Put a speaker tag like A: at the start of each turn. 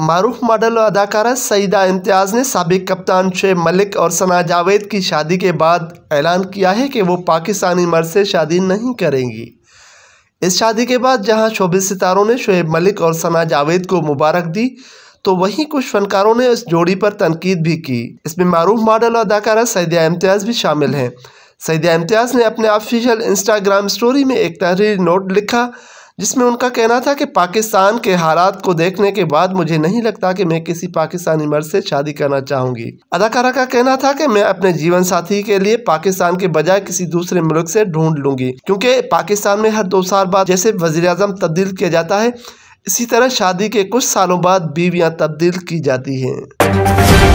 A: मारूफ model और अदाकारा सईदा इम्तियाज़ ने सबक कप्तान शुएब मलिक और सना जावेद की शादी के बाद ऐलान किया है कि वो पाकिस्तानी मर्द से शादी नहीं करेंगी इस शादी के बाद जहां शोबे सितारों ने शुएब मलिक और सना जावेद को मुबारक दी तो वहीं कुछ फनकारों ने इस जोड़ी पर तनकीद भी की इसमें मरूफ मॉडल और अदाकारा सैदिया इम्तियाज़ भी शामिल हैं सैदिया इम्तियाज़ ने अपने ऑफिशियल इंस्टाग्राम स्टोरी में एक तहरीर नोट लिखा जिसमें उनका कहना था कि पाकिस्तान के हालात को देखने के बाद मुझे नहीं लगता कि मैं किसी पाकिस्तानी मर्द से शादी करना चाहूंगी अदाकारा का कहना था कि मैं अपने जीवन साथी के लिए पाकिस्तान के बजाय किसी दूसरे मुल्क से ढूंढ लूंगी क्योंकि पाकिस्तान में हर दो साल बाद जैसे वजी तब्दील किया जाता है इसी तरह शादी के कुछ सालों बाद बीवियाँ तब्दील की जाती हैं